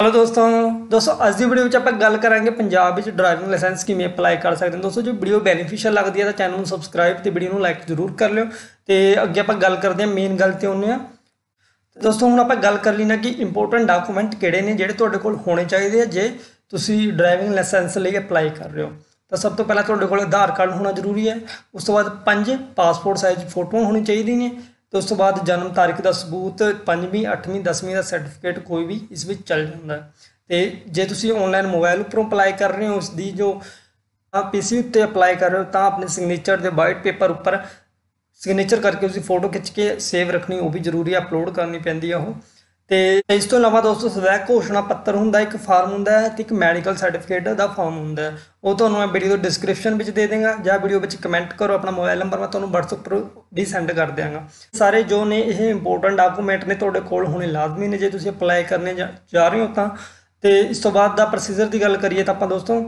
hello ਦੋਸਤੋ ਦੋਸਤੋ ਅੱਜ ਦੀ ਵੀਡੀਓ ਵਿੱਚ ਆਪਾਂ ਗੱਲ ਕਰਾਂਗੇ ਪੰਜਾਬ ਵਿੱਚ ਡਰਾਈਵਿੰਗ ਲਾਇਸੈਂਸ ਕਿਵੇਂ ਅਪਲਾਈ ਕਰ ਸਕਦੇ ਹਾਂ ਦੋਸਤੋ ਜੇ ਵੀਡੀਓ ਬੈਨੀਫੀਸ਼ੀਅਲ ਲੱਗਦੀ ਹੈ ਤਾਂ ਚੈਨਲ ਨੂੰ ਸਬਸਕ੍ਰਾਈਬ ਤੇ ਵੀਡੀਓ ਨੂੰ ਲਾਈਕ ਜ਼ਰੂਰ ਕਰ ਲਿਓ ਤੇ ਅੱਗੇ ਆਪਾਂ ਗੱਲ ਕਰਦੇ ਹਾਂ ਮੇਨ ਗੱਲ ਤੇ ਆਉਂਦੇ ਹਾਂ ਦੋਸਤੋ ਹੁਣ ਆਪਾਂ ਗੱਲ ਕਰ ਲਈ ਨਾ ਕਿ ਇੰਪੋਰਟੈਂਟ ਡਾਕੂਮੈਂਟ ਕਿਹੜੇ ਨੇ ਜਿਹੜੇ ਤੁਹਾਡੇ ਕੋਲ ਹੋਣੇ ਚਾਹੀਦੇ ਆ ਜੇ ਤੁਸੀਂ ਡਰਾਈਵਿੰਗ ਲਾਇਸੈਂਸ ਲਈ ਅਪਲਾਈ ਕਰ ਰਹੇ ਹੋ ਤਾਂ ਸਭ ਤੋਂ ਪਹਿਲਾਂ ਤੁਹਾਡੇ ਕੋਲ ਆਧਾਰ ਕਾਰਡ ਹੋਣਾ ਜ਼ਰੂਰੀ ਹੈ ਉਸ ਤੋਂ ਬਾਅਦ ਪੰਜ ਪਾਸਪੋਰਟ ਸਾਈਜ਼ ਫੋਟੋਆਂ ਹੋਣੀ ਚਾਹੀਦੀਆਂ ਨੇ ਤੇ ਉਸ ਤੋਂ ਬਾਅਦ ਜਨਮ ਤਾਰੀਖ ਦਾ ਸਬੂਤ 5ਵੀਂ 8ਵੀਂ 10ਵੀਂ ਦਾ ਸਰਟੀਫਿਕੇਟ ਕੋਈ ਵੀ ਇਸ ਵਿੱਚ ਚੱਲ ਜਾਂਦਾ ਤੇ ਜੇ ਤੁਸੀਂ ਆਨਲਾਈਨ ਮੋਬਾਈਲ ਉੱਪਰੋਂ ਅਪਲਾਈ ਕਰ ਰਹੇ ਹੋ ਉਸ ਦੀ ਜੋ ਆ ਪੀਸੀ ਉੱਤੇ ਅਪਲਾਈ ਕਰ ਰਹੇ ਹੋ ਤਾਂ ਆਪਣੇ ਸਿਗਨੇਚਰ ਦੇ ਵਾਈਟ ਪੇਪਰ ਉੱਪਰ ਸਿਗਨੇਚਰ ਕਰਕੇ ਦੀ ਫੋਟੋ ਖਿੱਚ ਕੇ ਸੇਵ ਰੱਖਣੀ ਉਹ ਵੀ ਜ਼ਰੂਰੀ ਹੈ ਅਪਲੋਡ ਕਰਨੀ ਪੈਂਦੀ ਹੈ ਉਹ ਤੇ ਇਸ ਤੋਂ ਇਲਾਵਾ ਦੋਸਤੋ ਸਵੈ ਘੋਸ਼ਣਾ ਪੱਤਰ ਹੁੰਦਾ ਇੱਕ ਫਾਰਮ ਹੁੰਦਾ ਹੈ ਤੇ ਇੱਕ ਮੈਡੀਕਲ ਸਰਟੀਫਿਕੇਟ ਦਾ ਫਾਰਮ ਹੁੰਦਾ ਉਹ ਤੁਹਾਨੂੰ ਮੈਂ ਵੀਡੀਓ ਦੇ ਡਿਸਕ੍ਰਿਪਸ਼ਨ ਵਿੱਚ ਦੇ ਦੇਵਾਂਗਾ ਜਾਂ ਵੀਡੀਓ ਵਿੱਚ ਕਮੈਂਟ ਕਰੋ ਆਪਣਾ ਮੋਬਾਈਲ ਨੰਬਰ ਮੈਂ ਤੁਹਾਨੂੰ WhatsApp ਪਰ ਵੀ ਸੈਂਡ ਕਰ ਦਿਆਂਗਾ ਸਾਰੇ ਜੋ ਨੇ ਇਹ ਇੰਪੋਰਟੈਂਟ ਡਾਕੂਮੈਂਟ ਨੇ ਤੁਹਾਡੇ ਕੋਲ ਹੋਣੇ ਲਾਜ਼ਮੀ ਨੇ ਜੇ ਤੁਸੀਂ ਅਪਲਾਈ ਕਰਨੇ ਜਾ ਰਹੇ ਹੋ ਤਾਂ ਤੇ ਇਸ ਤੋਂ ਬਾਅਦ ਦਾ ਪ੍ਰੋਸੀਜਰ ਦੀ ਗੱਲ ਕਰੀਏ ਤਾਂ ਆਪਾਂ ਦੋਸਤੋ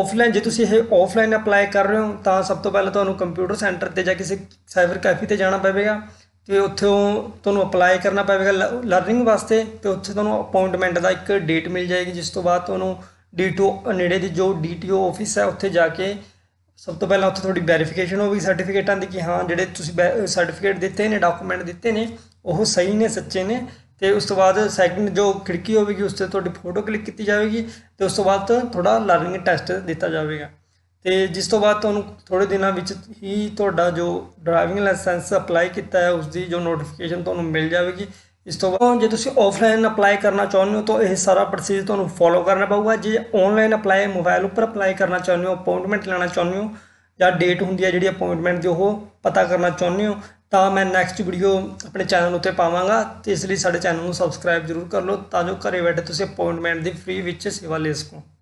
ਆਫਲਾਈਨ ਜੇ ਤੁਸੀਂ ਇਹ ਆਫਲਾਈਨ ਅਪਲਾਈ ਕਰ ਰਹੇ ਹੋ ਤਾਂ ਸਭ ਤੋਂ ਪਹਿਲਾਂ ਤੁਹਾਨੂੰ ਕੰਪਿਊਟਰ ਸੈਂਟਰ ਤੇ ਜਾਂ ਕਿਸੇ ਸਾਈਬਰ ਕੈਫੇ ਤੇ ਜਾਣਾ ਪਵੇਗਾ ਤੇ ਉੱਥੋਂ ਤੁਹਾਨੂੰ ਅਪਲਾਈ ਕਰਨਾ ਪਵੇਗਾ ਲਰਨਿੰਗ ਵਾਸਤੇ ਤੇ ਉੱਥੇ ਤੁਹਾਨੂੰ ਅਪਾਇੰਟਮੈਂਟ ਦਾ ਇੱਕ ਡੇਟ ਮਿਲ ਜਾਏਗੀ ਜਿਸ ਤੋਂ ਬਾਅਦ ਤੁਹਾਨੂੰ ਡੀਟੋ ਨੇੜੇ ਦੀ ਜੋ ਡੀਟੀਓ ਆਫਿਸ ਹੈ ਉੱਥੇ ਜਾ ਕੇ ਸਭ ਤੋਂ ਪਹਿਲਾਂ ਉੱਥੇ ਤੁਹਾਡੀ ਵੈਰੀਫਿਕੇਸ਼ਨ ਹੋਵੇਗੀ ਸਰਟੀਫਿਕੇਟਾਂ ਦੀ ਕਿ ਹਾਂ ਜਿਹੜੇ ਤੁਸੀਂ ਸਰਟੀਫਿਕੇਟ ਦਿੱਤੇ ਨੇ ਡਾਕੂਮੈਂਟ ਦਿੱਤੇ ਨੇ ਉਹ ਸਹੀ ਨੇ ਸੱਚੇ ਨੇ ਤੇ ਉਸ ਤੋਂ ਬਾਅਦ ਸੈਕਿੰਡ ਜੋ ਖਿੜਕੀ ਹੋਵੇਗੀ ਉਸ ਤੇ ਤੁਹਾਡੀ ਫੋਟੋ ਕਲਿੱਕ ਕੀਤੀ ਜਾਵੇਗੀ ਤੇ ਉਸ ਤੋਂ ਬਾਅਦ ਥੋੜਾ ਲਰਨਿੰਗ ਟੈਸਟ ਦਿੱਤਾ ਜਾਵੇਗਾ ਤੇ ਜਿਸ ਤੋਂ ਬਾਅਦ ਤੁਹਾਨੂੰ ਥੋੜੇ ਦਿਨਾਂ ਵਿੱਚ ਹੀ ਤੁਹਾਡਾ ਜੋ ਡਰਾਈਵਿੰਗ ਲਾਇਸੈਂਸ ਅਪਲਾਈ ਕੀਤਾ ਹੈ ਉਸ ਦੀ ਜੋ ਨੋਟੀਫਿਕੇਸ਼ਨ ਤੁਹਾਨੂੰ ਮਿਲ ਜਾਵੇਗੀ ਇਸ ਤੋਂ ਬਾਅਦ ਜੇ ਤੁਸੀਂ ਆਫਲਾਈਨ ਅਪਲਾਈ ਕਰਨਾ ਚਾਹੁੰਦੇ ਹੋ ਤਾਂ ਇਹ ਸਾਰਾ ਪ੍ਰੋਸੀਜਰ ਤੁਹਾਨੂੰ ਫੋਲੋ ਕਰਨਾ ਪਊਗਾ ਜੇ ਆਨਲਾਈਨ ਅਪਲਾਈ ਮੋਬਾਈਲ ਉੱਪਰ ਅਪਲਾਈ ਕਰਨਾ ਚਾਹੁੰਦੇ ਹੋ ਅਪਾਇੰਟਮੈਂਟ ਲੈਣਾ ਚਾਹੁੰਦੇ ਹੋ ਜਾਂ ਡੇਟ ਹੁੰਦੀ ਹੈ ਜਿਹੜੀ ਅਪਾਇੰਟਮੈਂਟ ਦੀ ਉਹ ਪਤਾ ਕਰਨਾ ਚਾਹੁੰਦੇ ਹੋ ਤਾਂ ਮੈਂ ਨੈਕਸਟ ਵੀਡੀਓ ਆਪਣੇ ਚੈਨਲ ਉੱਤੇ ਪਾਵਾਂਗਾ ਤੇ ਇਸ ਲਈ ਸਾਡੇ ਚੈਨਲ ਨੂੰ ਸਬਸਕ੍ਰਾਈਬ ਜ਼ਰੂਰ ਕਰ ਲਓ ਤਾਂ ਜੋ ਘਰੇ ਬੈਠੇ ਤੁਸੀਂ ਅਪਾਇੰਟਮੈਂਟ ਦੀ ਫ੍ਰੀ ਵਿੱਚ ਸੇਵਾ ਲੈ ਸਕੋ